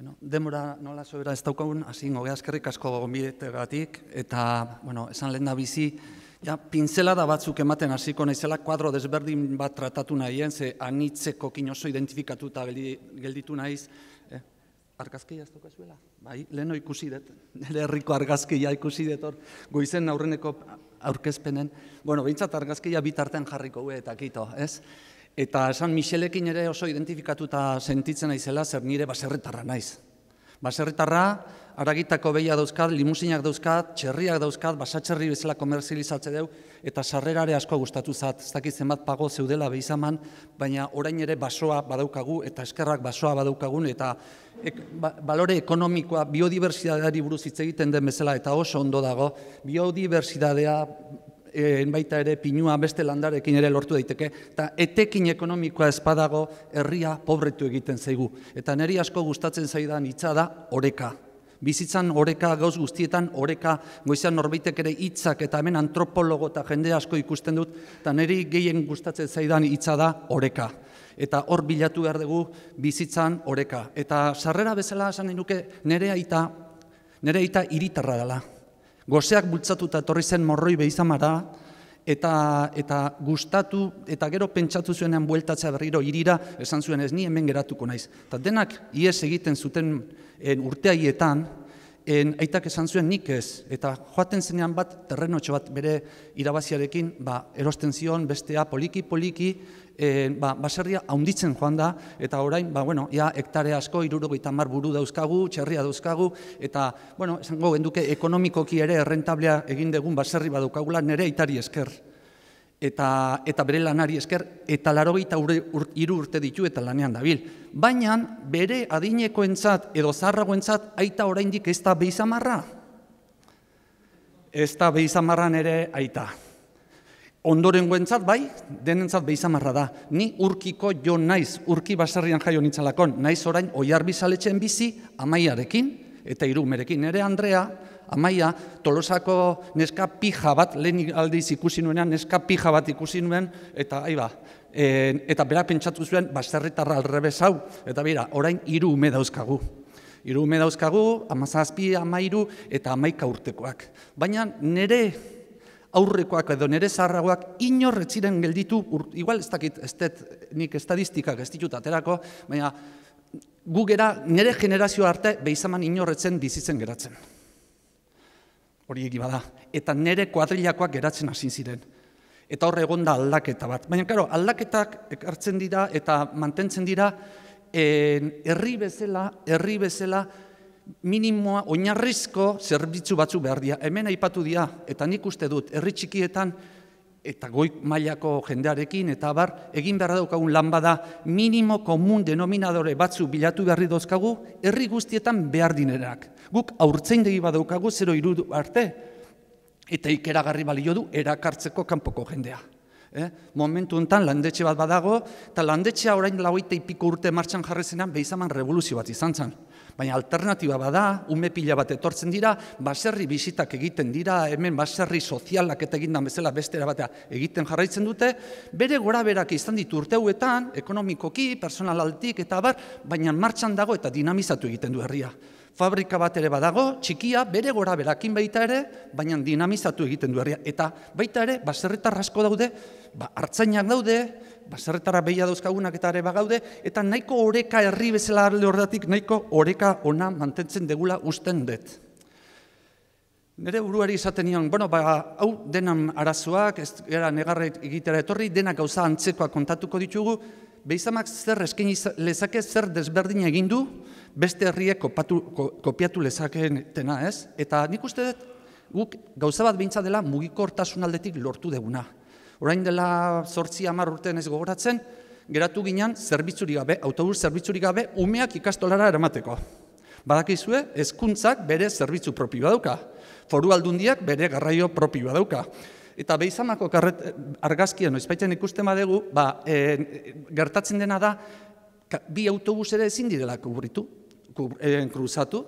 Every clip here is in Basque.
Bueno, demora nola sobera ez daukagun, hasi ngoge askerrik asko gombidete eta, bueno, esan lehen da bizi, ja, pintzela da batzuk ematen hasiko naizela, kuadro desberdin bat tratatu nahien, eh? ze anitzeko kinozo identifikatu gelditu nahiz, eh? Argazkia ez daukazuela? Bai, leheno ikusi dut, nire herriko argazkia ikusi dut hor, goizen aurreneko aurkezpenen, bueno, bintzat argazkia bitartean jarriko guetak ito, ez? Eta esan Michelekin ere oso identifikatuta sentitzen naizela zer nire baserritarra naiz. Baserritarra, aragitako behia dauzkat, limusinak dauzkat, txerriak dauzkat, basatxerri bezala komerzializatze deu, eta sarrerare asko gustatu zat, ez dakit zenbat pago zeudela behizaman, baina orain ere basoa badaukagu, eta eskerrak basoa badaukagun, eta ek, ba, balore ekonomikoa biodibertsitateari buruz hitz egiten den bezala, eta oso ondo dago, biodibertsitatea enbaita eh, ere pinua beste landarekin ere lortu daiteke, eta etekin ekonomikoa espadago herria pobretu egiten zaigu. Eta neri asko gustatzen zaidan hitza da oreka. Bizitzan oreka gauz guztietan, oreka goizan norbaitek ere hitzak eta hemen antropologo eta jende asko ikusten dut, eta neri gehien gustatzen zaidan hitza da oreka. Eta hor bilatu behar dugu bizitzan oreka. Eta sarrera bezala esan nuke nere aita, iritarra dela gozeak bultzatu eta torri zen morroi behizamara, eta, eta gustatu eta gero pentsatu zuenean bueltatzea berriro irira, esan zuen ez ni hemen geratuko naiz. Eta denak, ies egiten zuten en urteaietan, en, aitak esan zuen nik ez, eta joaten zenean bat terrenotxo bat bere irabaziarekin ba, erosten zion bestea poliki poliki, eh, ba, baserria haunditzen joan da, eta orain, ba, bueno, ja, hektare asko, irurugu eta buru dauzkagu, txerria dauzkagu, eta, bueno, esango, enduke, ekonomikoki ere errentablea egin degun baserri badukagula, nere itari esker eta, eta bere lanari esker, eta laro gita iru urte ditu eta lanean dabil. Baina bere adinekoentzat edo zarragoentzat aita oraindik ez da beizamarra? Ez da beizamarran ere aita. Ondoren guentzat, bai, denentzat beizamarra da. Ni urkiko jo naiz, urki basarrian jaio nintzalakon, naiz orain oiar bizaletxen bizi, amaiarekin, eta irumerekin. ere Andrea, Amaia, tolosako neska pija bat, lehen aldiz ikusi nuenean, neska pija bat ikusi nuen, eta ahi ba, e, eta berak pentsatu zuen, baserritarra alrebez hau, eta bera, orain hiru ume dauzkagu. Hiru ume dauzkagu, amazazpi, amairu, eta amaika urtekoak. Baina nere aurrekoak edo nere zarragoak inorretziren gelditu, ur, igual ez dakit, ez det, nik estadistikak ez ditut aterako, baina gu gera nire generazio arte behizaman inorretzen bizitzen geratzen hori egi bada. Eta nire kuadrilakoak geratzen hasi ziren. Eta hor egon da aldaketa bat. Baina, karo, aldaketak ekartzen dira eta mantentzen dira, herri bezala, herri bezala, minimoa, oinarrizko zerbitzu batzu behar dira. Hemen aipatu dira, eta nik uste dut, herri txikietan, eta goi mailako jendearekin, eta bar, egin behar daukagun lan bada, minimo komun denominadore batzu bilatu beharri dozkagu, herri guztietan behar dinerak. Guk aurtzein degi badaukagu, zero irudu arte, eta ikeragarri balio du, erakartzeko kanpoko jendea. Eh? Momentu enten, landetxe bat badago, eta landetxea orain lauita ipiko urte martxan jarrezenan, beizaman revoluzio bat izan zen baina alternatiba bada, ume pila bat etortzen dira, baserri bizitak egiten dira, hemen baserri sozialak eta egindan bezala bestera batea egiten jarraitzen dute, bere gora berak izan ditu urteuetan, ekonomikoki, personalaltik eta bar, baina martxan dago eta dinamizatu egiten du herria. Fabrika bat ere badago, txikia, bere gora berakin baita ere, baina dinamizatu egiten du herria. Eta baita ere, baserretar asko daude, ba, hartzainak daude, baserretara behia dauzkagunak eta ere bagaude, eta nahiko oreka herri bezala alde horretik, nahiko oreka ona mantentzen degula usten dut. Nire buruari izaten nion, bueno, ba, hau denan arazoak, ez gara negarra egitera etorri, denak gauza antzekoa kontatuko ditugu, behizamak zer eskin lezake, zer desberdina egin du, beste herriek kopatu, kopiatu lezakeen tena, ez? Eta nik uste dut, guk gauza bat behintza dela mugiko hortasun aldetik lortu deguna. Orain dela zortzi hamar ez gogoratzen, geratu ginen zerbitzuri gabe, autobus zerbitzuri gabe, umeak ikastolara eramateko. Badakizue, hezkuntzak bere zerbitzu propioa dauka. Foru aldundiak bere garraio propioa dauka. Eta behizamako karret, argazkian, oizpaiten ikusten badegu, ba, e, gertatzen dena da, bi autobus ere ezin direla kubritu, kur, e, kruzatu.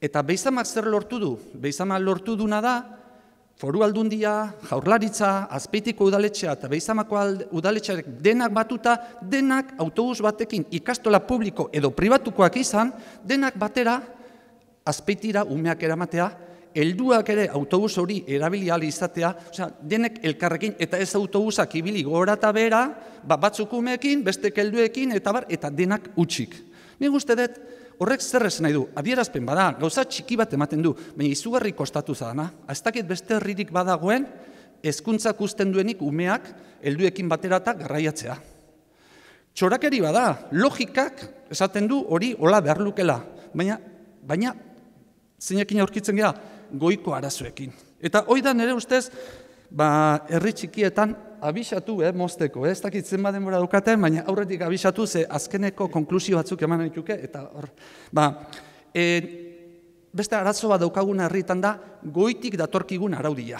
Eta behizamak zer lortu du? Behizamak lortu duna da, foru aldundia, jaurlaritza, azpeitiko udaletxea eta behizamako udaletxearek denak batuta, denak autobus batekin ikastola publiko edo pribatukoak izan, denak batera azpeitira umeak eramatea, helduak ere autobus hori erabiliali izatea, osea, denek elkarrekin eta ez autobusak ibili gora eta bera, ba, batzuk umeekin, beste kelduekin, eta bar, eta denak utxik. Ni uste dut, Horrek zer esan nahi du, adierazpen bada, gauza txiki bat ematen du, baina izugarri kostatu zadana, beste herririk badagoen, hezkuntzak uzten duenik umeak, helduekin batera garraiatzea. Txorakeri bada, logikak esaten du hori hola behar lukela, baina, baina zeinekin aurkitzen gara, goiko arazoekin. Eta hoi da nere ustez, ba, herri txikietan abisatu, eh, mozteko, eh? ez dakit zen baden bora dukaten, baina aurretik abisatu, ze azkeneko konklusio batzuk eman dituke, eta hor, ba, eh, beste arazo bat daukagun herritan da, goitik datorkigun araudia.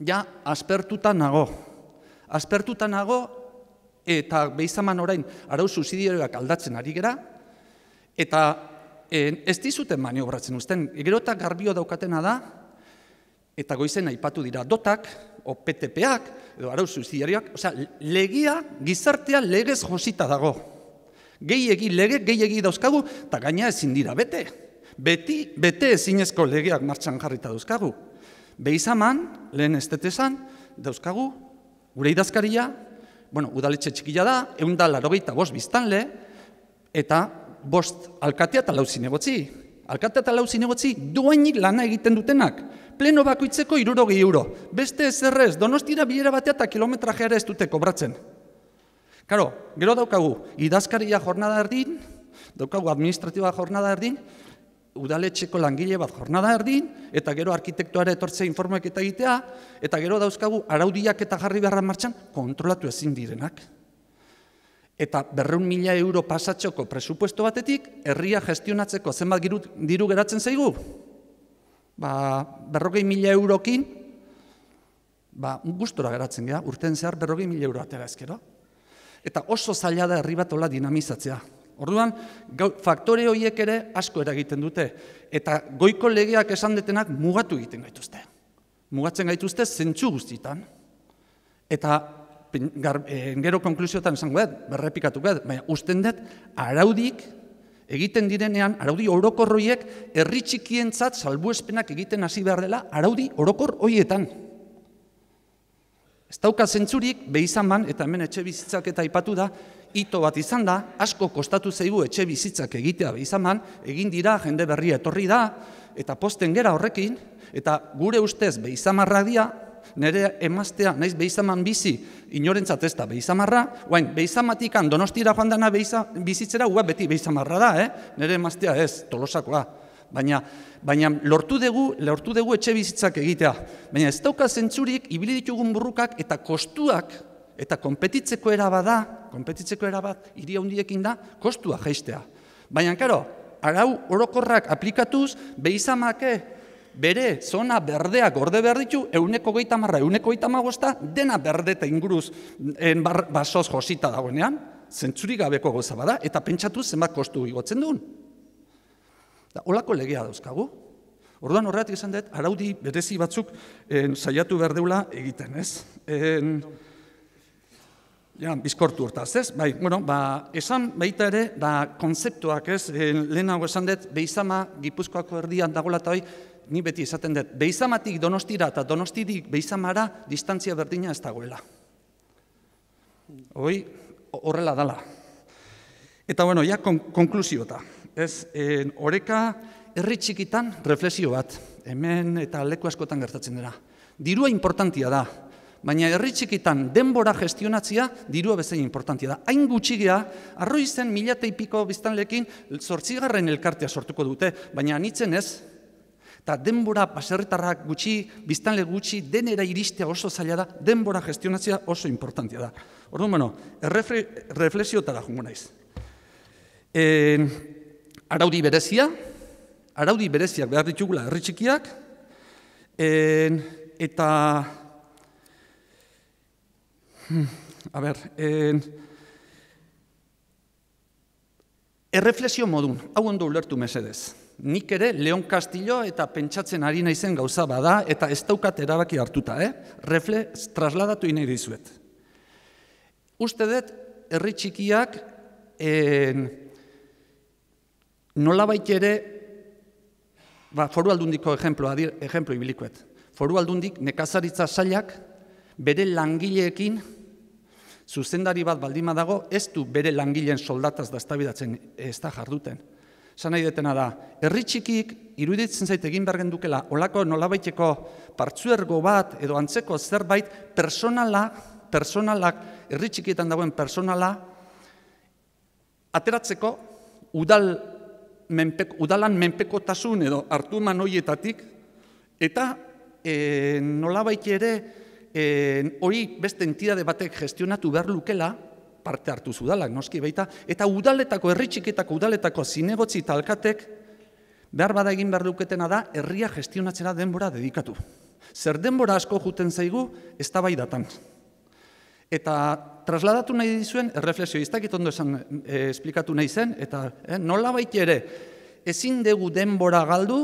Ja, azpertutan nago. Aspertutan nago, eta behizaman orain, arau subsidioak aldatzen ari gara, eta eh, ez dizuten maniobratzen usten, egerotak garbio daukatena da, eta goizena aipatu dira dotak, o PTPak, edo arau zuziarioak, osea, legia, gizartea legez josita dago. Gehi egi lege, gehi egi dauzkagu, eta gaina ezin dira bete. Beti, bete ezinezko legeak martxan jarrita dauzkagu. Beizaman, lehen estetezan, dauzkagu, gure idazkaria, bueno, udaletxe txikila da, eunda larogeita bost biztanle, eta bost alkatea eta lauzine botzi. Alkatea eta lau zinegotzi duainik lana egiten dutenak. Pleno bakoitzeko irurogei euro. Beste ezerrez, donostira bilera batea eta jara ez dute kobratzen. Karo, gero daukagu, idazkaria jornada erdin, daukagu administratiba jornada erdin, udaletxeko langile bat jornada erdin, eta gero arkitektuara etortze informeak eta egitea, eta gero dauzkagu araudiak eta jarri beharra martxan kontrolatu ezin direnak eta berreun mila euro pasatxoko presupuesto batetik, herria gestionatzeko zenbat diru geratzen zaigu? Ba, berrogei mila eurokin, ba, gustora geratzen gea, urten zehar berrogei mila euro atera ezkero. Eta oso zaila da herri batola dinamizatzea. Orduan, faktore horiek ere asko eragiten dute. Eta goiko legeak esan detenak mugatu egiten gaituzte. Mugatzen gaituzte zentsu guztitan. Eta Eh, gero konkluziotan konklusiotan esango dut, berrepikatu dut, baina usten dut, araudik egiten direnean, araudi orokor horiek, herri txikientzat salbuespenak egiten hasi behar dela, araudi orokor horietan. Ez dauka zentzurik, behizan eta hemen etxe bizitzak eta aipatu da, ito bat izan da, asko kostatu zeigu etxe bizitzak egitea behizan egin dira, jende berria etorri da, eta posten gera horrekin, eta gure ustez behizamarra dia, nire emaztea, naiz behizaman bizi, inorentzat ez da behizamarra, guain, behizamatik donostira joan dena behiza, bizitzera, ua beti behizamarra da, eh? nire emaztea ez, tolosakoa. Baina, baina lortu dugu, lortu dugu etxe bizitzak egitea. Baina ez dauka zentzurik, ibili ditugun burrukak eta kostuak, eta konpetitzeko erabada, konpetitzeko erabat, iria hundiekin da, kostua jaistea. Baina, karo, arau orokorrak aplikatuz, behizamak, eh, bere zona berdea gorde behar ditu, euneko gehi marra, euneko gehi dena berde eta inguruz basoz josita dagoenean, zentzuri gabeko goza bada, eta pentsatu zenbat kostu igotzen duen. Olako legea dauzkagu. Orduan horretik esan dut, araudi berezi batzuk saiatu behar deula egiten, ez? Ja, bizkortu hortaz, ez? Bai, bueno, ba, esan baita ere, ba, konzeptuak, ez? Lehenago esan dut, behizama, gipuzkoako erdian dagoela eta ni beti esaten dut, beizamatik donostira eta donostirik beizamara distantzia berdina ez dagoela. Hoi, horrela dala. Eta bueno, ja, konklusio eta. Ez, horeka eh, erritxikitan reflexio bat, hemen eta leku askotan gertatzen dira. Dirua importantia da, baina erritxikitan denbora gestionatzia, dirua bezain importantia da. Hain gutxi gutxigea, arroizen 1000 piko biztanlekin, sortzigarren elkartea sortuko dute, baina nitzen ez, eta denbora baserritarrak gutxi, biztanle gutxi, denera iristea oso zaila da, denbora gestionatzea oso importantia da. Ordu, bueno, erreflexiotara jungo naiz. E, araudi berezia, araudi bereziak behar ditugula erritxikiak, e, eta... Hmm, a ber, e, erreflexio modun, hau ondo ulertu mesedez. Nik ere Leon Castillo eta pentsatzen ari naizen gauza bada eta ez daukat erabaki hartuta, eh? Refle trasladatu nahi dizuet. Uste dut herri txikiak en, eh, nola ere ba Foru Aldundiko ejemplo adi ejemplo ibilikuet. Foru Aldundik nekazaritza sailak bere langileekin zuzendari bat baldima dago, ez du bere langileen soldataz daztabidatzen ez da jarduten. Zan nahi detena da, herri txikik iruditzen zait egin behar olako nolabaiteko partzuergo bat edo antzeko zerbait personala, personalak, herri txikietan dagoen personala, ateratzeko udal menpeko, udalan menpekotasun edo hartu eman horietatik, eta e, ere e, hori beste entidade batek gestionatu behar lukela, parte hartu zudalak, noski baita, eta udaletako, erritxiketako, udaletako zinegotzi talkatek, behar bada egin behar duketena da, herria gestionatzera denbora dedikatu. Zer denbora asko juten zaigu, ez da bai datan. Eta trasladatu nahi dizuen, erreflexio iztakit ondo esan eh, esplikatu nahi zen, eta eh, nola ere, ezin dugu denbora galdu,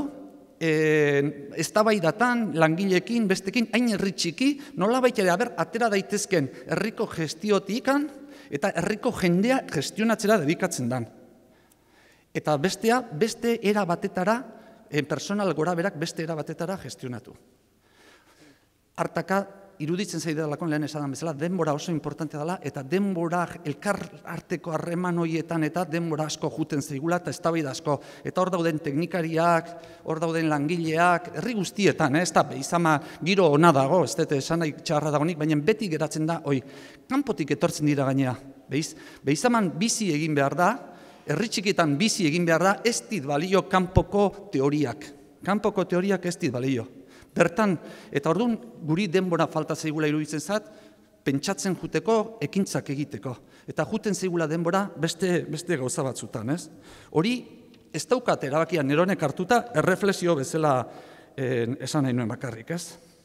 eh, ez da bai datan, langilekin, bestekin, hain erritxiki, nola baita ere, aber, atera daitezken, herriko gestiotikan, eta herriko jendea gestionatzera dedikatzen dan. Eta bestea, beste era batetara, personal gora berak beste era batetara gestionatu. Artaka iruditzen zaidea dalako, lehen esadan bezala, denbora oso importantea dela, eta denbora elkar arteko harreman hoietan, eta denbora asko juten zeigula, eta ez asko. Eta hor dauden teknikariak, hor dauden langileak, herri guztietan, eh, ez da, beizama giro ona dago, ez dut, esan nahi txarra dagonik, baina beti geratzen da, oi, kanpotik etortzen dira gainea, beizaman beizaman bizi egin behar da, herri txikietan bizi egin behar da, ez dit balio kanpoko teoriak. Kanpoko teoriak ez dit balio bertan, eta orduan guri denbora falta zeigula iruditzen zat, pentsatzen juteko, ekintzak egiteko. Eta juten zeigula denbora beste, beste gauza batzutan, ez? Hori, ez daukat erabakian, eronek hartuta, erreflexio bezala eh, esan nahi nuen bakarrik, ez?